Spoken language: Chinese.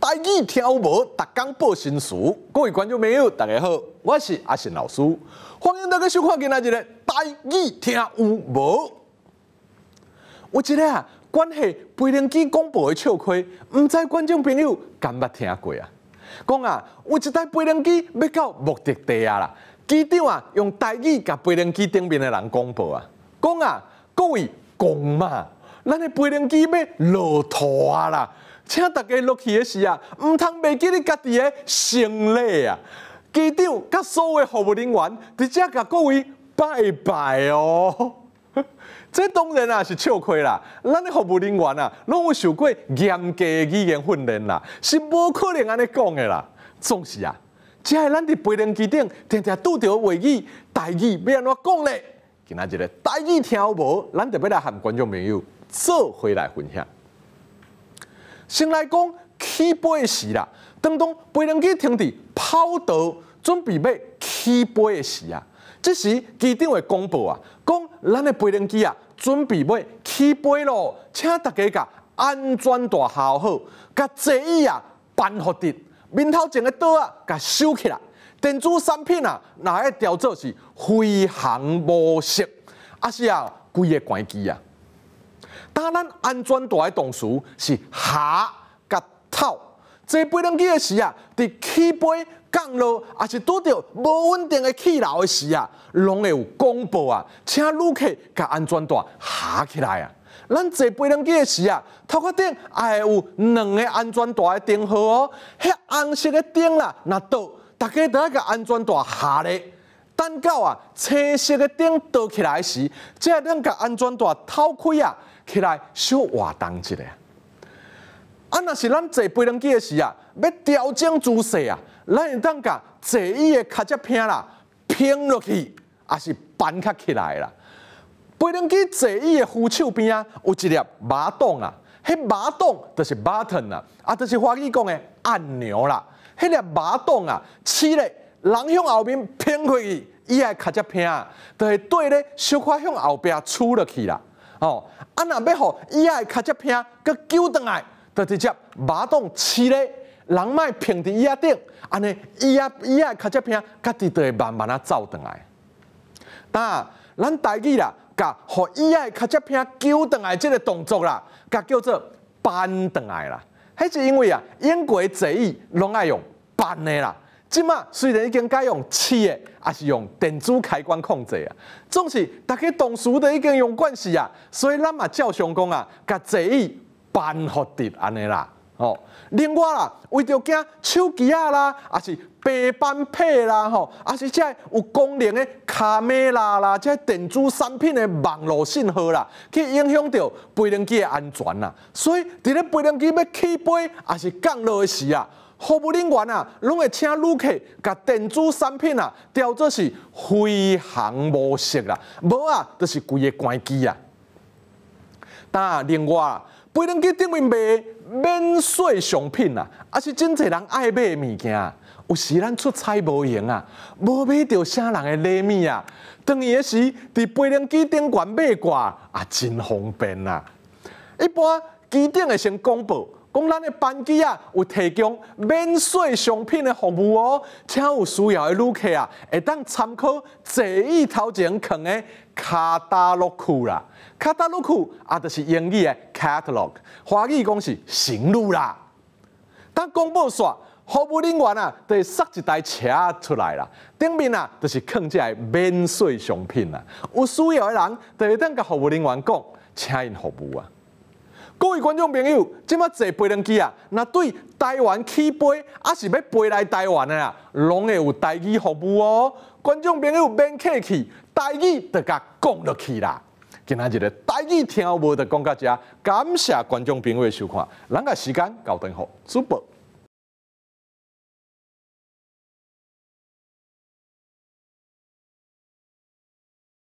大语听无，逐工报新书。各位观众朋友，大家好，我是阿信老师，欢迎大家收看今日的《大语听无》。有一啊，关系飞龙机广播的笑话，毋知观众朋友敢捌听过啊？讲啊，有一台飞龙机要到目的地啊啦，机长啊用大语甲飞龙机顶面的人广播啊，讲啊，各位共嘛，咱的飞龙机要落土啊啦。请大家落去的时啊，毋通未记你家己的生理啊！机长甲所有服务人员，直接甲各位拜拜哦！这当然啊是笑亏啦！咱的服务人员啊，拢有受过严格的语言训练啦，是无可能安尼讲的啦。总是啊，只系咱伫飞龙机顶，常常拄到外语代语要安怎讲咧？今仔日个代听挑无？咱特别来和观众朋友做回来分享。先来讲起飞的时啦，当当飞龙机停伫跑道，准备要起飞的时啊，这时机长会公布啊，讲咱的飞龙机啊，准备要起飞咯，请大家甲安全带好好，甲座椅啊扳好滴，面头前的桌啊甲收起来，电子产品啊，哪个调作是飞行模式，啊是啊，规个关机啊？当咱安全带的动词是下甲套，坐飞机的时啊，伫起飞降落，也是拄到无稳定的气流的时啊，拢会有广播啊，请旅客甲安全带下起来啊。咱坐飞机的时啊，头壳顶也会有两个安全带的灯号哦，迄红色的灯啦，若倒，大家都要甲安全带下咧。等到啊，车色的灯倒起来时，即个能甲安全带偷开啊，起来小活动一下。啊，若是咱坐飞龙机的时啊，要调整姿势啊，咱会当甲坐椅的脚只平啦，拼落去，啊是扳较起来啦。飞轮机坐椅的扶手边啊，有一粒马桶啊，迄马桶就是马桶啊，啊就是翻语讲的按钮啦，迄粒马桶啊，起了。人向后面偏过去，伊阿脚只偏，就是对咧小可向后壁出落去啦。哦，啊，若要互伊阿脚只偏，佮救倒来，就直接马桶起咧，人莫平伫伊啊顶，安尼伊啊伊阿脚只偏，家己就会慢慢啊走倒来。啊，咱家己啦，甲互伊阿脚只偏救倒来，即个动作啦，甲叫做扳倒来啦。迄是因为啊，英国的椅拢爱用扳的啦。即嘛虽然已经改用气的，啊是用电子开关控制啊，总是大家同事都已经用惯势啊，所以咱嘛照常讲啊，甲座椅搬获得安尼啦，哦，另外啦，为着惊手机啊啦，啊是白板配啦吼，啊是即有功能的卡美啦啦，即电子产品的网络信号啦，去影响到飞电机的安全啦。所以伫咧发电机要起飞啊是降落的时啊。服务人员啊，拢会请旅客把电子产品啊调作是飞行模式啦，无啊，就是规个关机啊。但另外，飞龙机顶面卖免税商品啊，也是真侪人爱买物件啊。有时咱出差无闲啊，无买到啥人的礼物啊，当夜时伫飞龙机顶馆买挂啊，真方便啊。一般机顶会先公布。讲咱的班机啊，有提供免税商品的服务哦，请有需要的旅客啊，会当参考座椅头前放的卡达洛库啦，卡达洛库啊，就是英语的 catalog，华语讲是行路啦。当公布说，服务人员啊，就塞一台车出来啦，顶面啊，就是放起来免税商品啦，有需要的人就会当甲服务人员讲，请因服务啊。各位观众朋友，即马坐飞龙机啊，那对台湾起飞啊，是要飞来台湾的啊，拢会有台语服务哦。观众朋友免客气，台语就甲讲落去啦。今仔日台语听无的，讲到遮，感谢观众朋友收看，咱个时间交等好，Super。